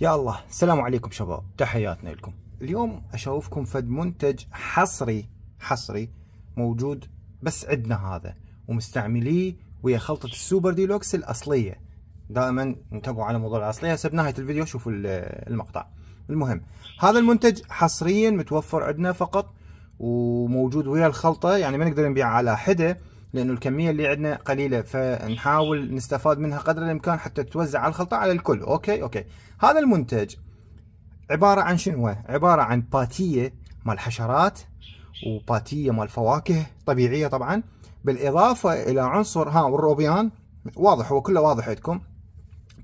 يا الله السلام عليكم شباب تحياتنا لكم اليوم اشوفكم فد منتج حصري حصري موجود بس عندنا هذا ومستعمليه ويا خلطة السوبر ديلوكس الاصلية دائما انتبهوا على موضوع الاصلية هسه بنهاية الفيديو شوفوا المقطع المهم هذا المنتج حصريا متوفر عندنا فقط وموجود ويا الخلطة يعني ما نقدر نبيعه على حدة لأنه الكمية اللي عندنا قليلة فنحاول نستفاد منها قدر الإمكان حتى تتوزع على الخلطة على الكل أوكي أوكي هذا المنتج عبارة عن شنو عبارة عن باتية مال حشرات وباتية مال فواكه طبيعية طبعا بالإضافة إلى عنصر ها والروبيان واضح هو كله واضح عندكم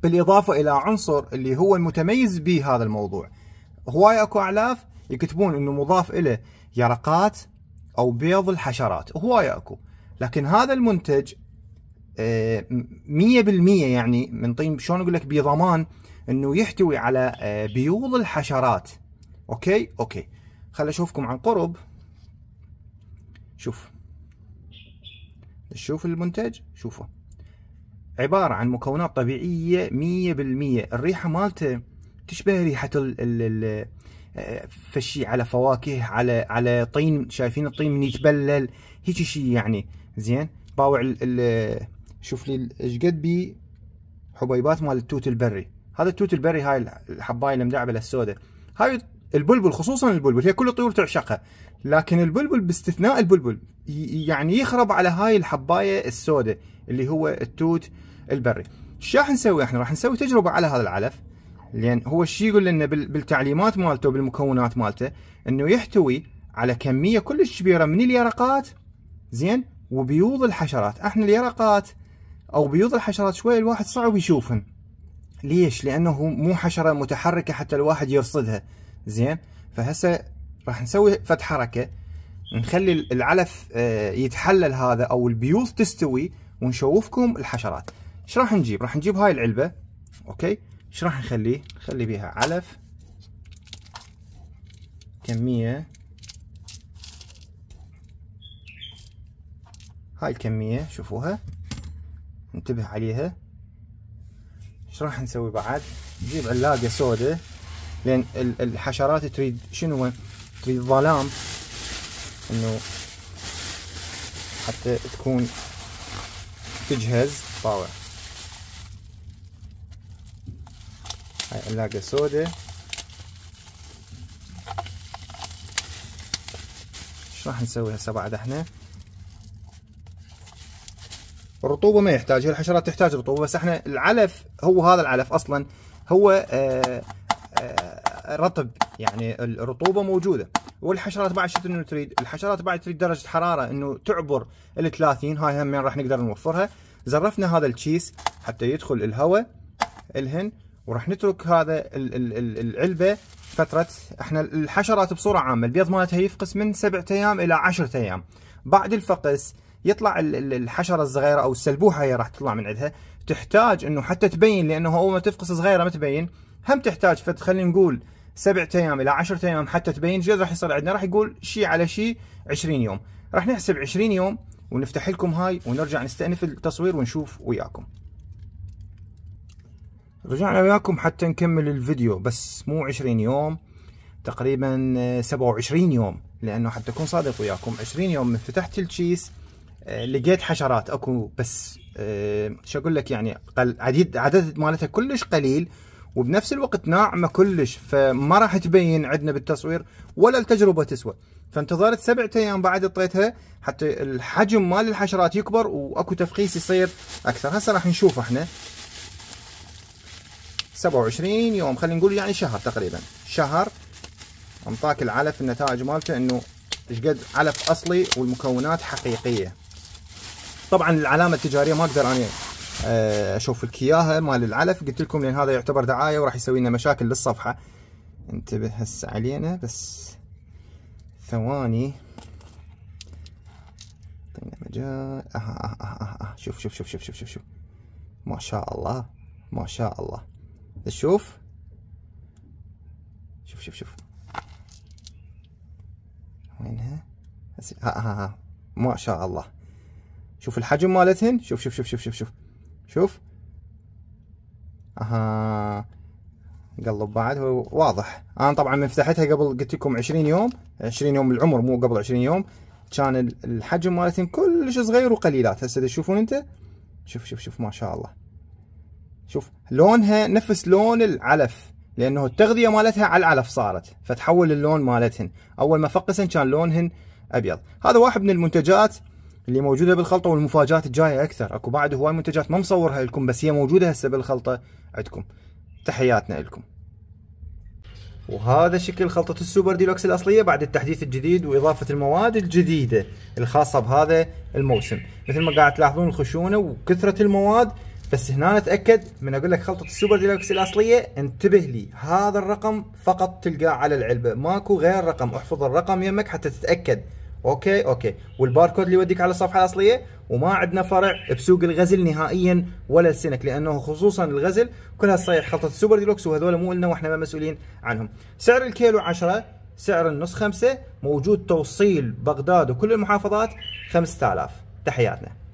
بالإضافة إلى عنصر اللي هو المتميز به هذا الموضوع هواي أكو أعلاف يكتبون أنه مضاف إليه يرقات أو بيض الحشرات هواي أكو لكن هذا المنتج 100% آه، يعني من طين شلون اقول لك بضمان انه يحتوي على آه، بيوض الحشرات اوكي اوكي خل اشوفكم عن قرب شوف شوف المنتج شوفه عبارة عن مكونات طبيعية 100% الريحة مالته تشبه ريحة ال آه، فشي على فواكه على على طين شايفين الطين من يتبلل هيك شيء يعني زين باوع شوف لي ايش قد بي حبيبات مال التوت البري هذا التوت البري هاي الحبايه المدعبله السوداء هاي البلبل خصوصا البلبل هي كل الطيور تعشقها لكن البلبل باستثناء البلبل يعني يخرب على هاي الحبايه السوداء اللي هو التوت البري شو راح نسوي احنا راح نسوي تجربه على هذا العلف لان هو الشيء يقول لنا بالتعليمات مالته بالمكونات مالته انه يحتوي على كميه كلش كبيره من اليرقات زين وبيوض الحشرات احنا اليرقات او بيوض الحشرات شوي الواحد صعب يشوفهم ليش لانه مو حشره متحركه حتى الواحد يرصدها زين فهسه راح نسوي فتح حركه نخلي العلف آه، يتحلل هذا او البيوض تستوي ونشوفكم الحشرات ايش راح نجيب راح نجيب هاي العلبه اوكي ايش راح نخليه نخلي بيها علف كميه هاي الكمية شوفوها انتبه عليها ايش راح نسوي بعد نجيب علاقة سوداء لان الحشرات تريد شنو تريد ظلام انه حتى تكون تجهز طاوع هاي علاقة سوداء ايش راح نسوي هسه بعد احنا الرطوبه ما يحتاج الحشرات تحتاج رطوبه بس احنا العلف هو هذا العلف اصلا هو آه، آه، رطب يعني الرطوبه موجوده والحشرات بعد شنو انه تريد الحشرات بعد تريد درجه حراره انه تعبر ال 30 هاي هم راح نقدر نوفرها زرفنا هذا الكيس حتى يدخل الهواء الهن وراح نترك هذا العلبه فتره احنا الحشرات بصوره عامه البيض مالتها يفقس من سبعة ايام الى عشرة ايام بعد الفقس يطلع الحشره الصغيره او السلبوحه هي راح تطلع من عندها تحتاج انه حتى تبين لانه اول ما تفقس صغيره ما تبين هم تحتاج فت خلينا نقول سبعة ايام الى 10 ايام حتى تبين جد راح يصير عندنا راح يقول شيء على شيء 20 يوم راح نحسب 20 يوم ونفتح لكم هاي ونرجع نستأنف التصوير ونشوف وياكم رجعنا وياكم حتى نكمل الفيديو بس مو 20 يوم تقريبا 27 يوم لانه حتى اكون صادق وياكم 20 يوم من فتحت الكيس آه، لقيت حشرات اكو بس آه، شو اقول لك يعني عديد عدد مالتها كلش قليل وبنفس الوقت ناعمه كلش فما راح تبين عندنا بالتصوير ولا التجربه تسوى فانتظرت سبعة ايام بعد اعطيتها حتى الحجم مال الحشرات يكبر واكو تفخيص يصير اكثر هسه راح نشوف احنا 27 يوم خلينا نقول يعني شهر تقريبا شهر انطاك العلف النتائج مالته انه ايش قد علف اصلي والمكونات حقيقيه طبعا العلامه التجاريه ما اقدر اني آه، اشوف لك اياها مال العلف قلت لكم لان هذا يعتبر دعايه وراح يسوي لنا مشاكل للصفحه انتبه هسه علينا بس ثواني اعطينا مجال اها اها اها آه آه. شوف شوف شوف شوف شوف شوف شوف ما شاء الله ما شاء الله تشوف شوف شوف شوف وينها ها ها ها ما شاء الله شوف الحجم مالتهن شوف شوف شوف شوف شوف شوف شوف اها قلب بعد هو واضح انا طبعا من فتحتها قبل قلت لكم 20 يوم 20 يوم العمر مو قبل 20 يوم كان الحجم مالتهن كلش صغير وقليلات هسه تشوفون انت شوف شوف شوف ما شاء الله شوف لونها نفس لون العلف لانه التغذيه مالتها على العلف صارت فتحول اللون مالتهن اول ما فقسن كان لونهن ابيض هذا واحد من المنتجات اللي موجوده بالخلطه والمفاجات الجايه اكثر اكو بعد هواي منتجات ما مصورها لكم بس هي موجوده هسه بالخلطه عندكم تحياتنا لكم وهذا شكل خلطة السوبر ديلوكس الأصلية بعد التحديث الجديد وإضافة المواد الجديدة الخاصة بهذا الموسم مثل ما قاعد تلاحظون الخشونة وكثرة المواد بس هنا نتأكد من أقول لك خلطة السوبر ديلوكس الأصلية انتبه لي هذا الرقم فقط تلقاه على العلبة ماكو غير رقم احفظ الرقم يمك حتى تتأكد اوكي اوكي والباركود اللي يوديك على الصفحه الاصليه وما عندنا فرع بسوق الغزل نهائيا ولا السنك لانه خصوصا الغزل كلها صحيح خلطه السوبر ديلوكس وهذول مو لنا واحنا ما مسؤولين عنهم سعر الكيلو 10 سعر النص 5 موجود توصيل بغداد وكل المحافظات 5000 تحياتنا